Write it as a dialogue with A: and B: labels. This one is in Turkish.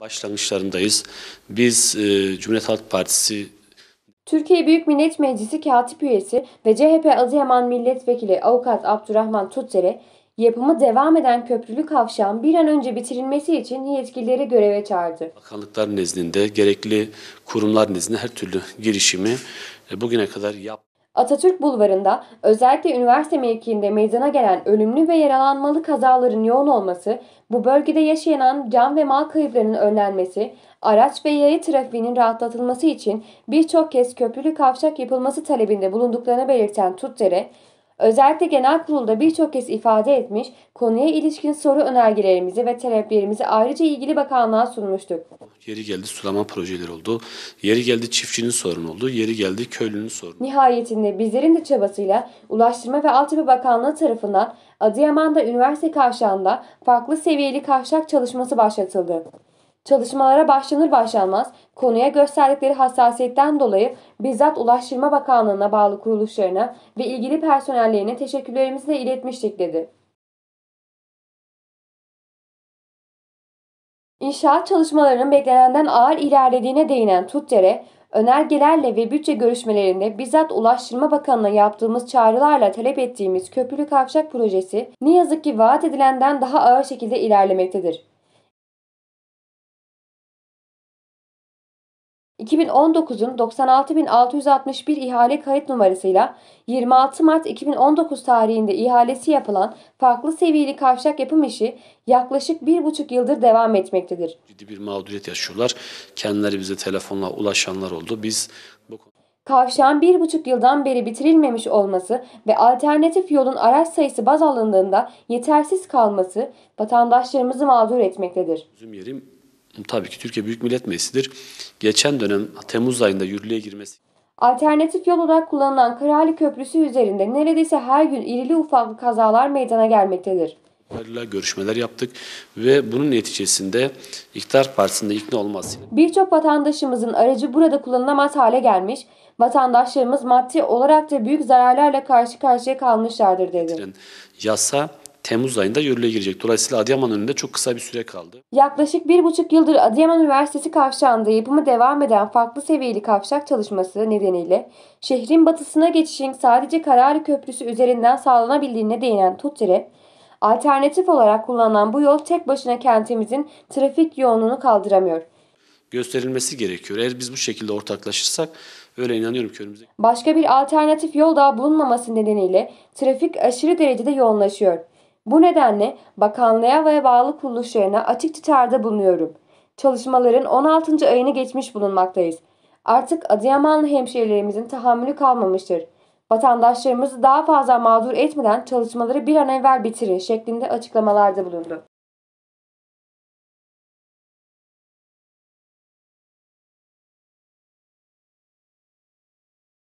A: Başlangıçlarındayız. Biz e, Cumhuriyet Halk Partisi
B: Türkiye Büyük Millet Meclisi Katip Üyesi ve CHP Adıyaman Milletvekili Avukat Abdurrahman Tutzer'e yapımı devam eden köprülü kavşağın bir an önce bitirilmesi için yetkilileri göreve çağırdı.
A: Bakanlıklar nezdinde, gerekli kurumlar nezdinde her türlü girişimi
B: e, bugüne kadar yap Atatürk Bulvarı'nda özellikle üniversite mevkiinde meydana gelen ölümlü ve yaralanmalı kazaların yoğun olması, bu bölgede yaşayan can ve mal kayıplarının önlenmesi, araç ve yaya trafiğinin rahatlatılması için birçok kez köprülü kavşak yapılması talebinde bulunduklarını belirten Tutdere, özellikle genel kurulda birçok kez ifade etmiş, konuya ilişkin soru önergelerimizi ve taleplerimizi ayrıca ilgili bakanlığa sunmuştuk.
A: Yeri geldi sulama projeleri oldu. Yeri geldi çiftçinin sorunu oldu. Yeri geldi köylünün sorunu.
B: Nihayetinde bizlerin de çabasıyla Ulaştırma ve Altyapı Bakanlığı tarafından Adıyaman'da üniversite kavşağında farklı seviyeli kavşak çalışması başlatıldı. Çalışmalara başlanır başlanmaz konuya gösterdikleri hassasiyetten dolayı bizzat Ulaştırma Bakanlığı'na bağlı kuruluşlarına ve ilgili personellerine teşekkürlerimizi de iletmiştik dedi. İnşaat çalışmalarının beklenenden ağır ilerlediğine değinen Tutdere, önergelerle ve bütçe görüşmelerinde bizzat Ulaştırma Bakanı'na yaptığımız çağrılarla talep ettiğimiz Köprülü Kavşak Projesi ne yazık ki vaat edilenden daha ağır şekilde ilerlemektedir. 2019'un 96.661 ihale kayıt numarasıyla 26 Mart 2019 tarihinde ihalesi yapılan farklı seviyeli kavşak yapım işi yaklaşık bir buçuk yıldır devam etmektedir. Ciddi bir
A: mağduriyet yaşıyorlar. Kendileri bize telefonla ulaşanlar oldu. Biz bu
B: Kavşağın bir buçuk yıldan beri bitirilmemiş olması ve alternatif yolun araç sayısı baz alındığında yetersiz kalması vatandaşlarımızı mağdur etmektedir. Bizim yerim
A: tabii ki Türkiye Büyük Millet Meclisi'dir. Geçen dönem Temmuz ayında yürürlüğe girmesi.
B: Alternatif yol olarak kullanılan Karali Köprüsü üzerinde neredeyse her gün irili ufaklı kazalar meydana gelmektedir.
A: Görüşmeler yaptık ve bunun neticesinde iktidar partisinde ikna olmaz.
B: Birçok vatandaşımızın aracı burada kullanılamaz hale gelmiş, vatandaşlarımız maddi olarak da büyük zararlarla karşı karşıya kalmışlardır dedi.
A: Yasa Temmuz ayında yürürlüğe girecek. Dolayısıyla Adıyaman önünde çok kısa bir süre kaldı.
B: Yaklaşık bir buçuk yıldır Adıyaman Üniversitesi kavşağında yapımı devam eden farklı seviyeli kavşak çalışması nedeniyle şehrin batısına geçişin sadece Kararı Köprüsü üzerinden sağlanabildiğine değinen Tutçere, alternatif olarak kullanılan bu yol tek başına kentimizin trafik yoğunluğunu kaldıramıyor
A: gösterilmesi gerekiyor. Eğer biz bu şekilde ortaklaşırsak öyle inanıyorum ki önümüzde.
B: Başka bir alternatif yol daha bulunmaması nedeniyle trafik aşırı derecede yoğunlaşıyor. Bu nedenle bakanlığa ve bağlı kuruluşlarına açık çağrıda bulunuyorum. Çalışmaların 16. ayını geçmiş bulunmaktayız. Artık Adıyamanlı hemşehrilerimizin tahammülü kalmamıştır. Vatandaşlarımızı daha fazla mağdur etmeden çalışmaları bir an evvel bitirin şeklinde açıklamalarda bulundu.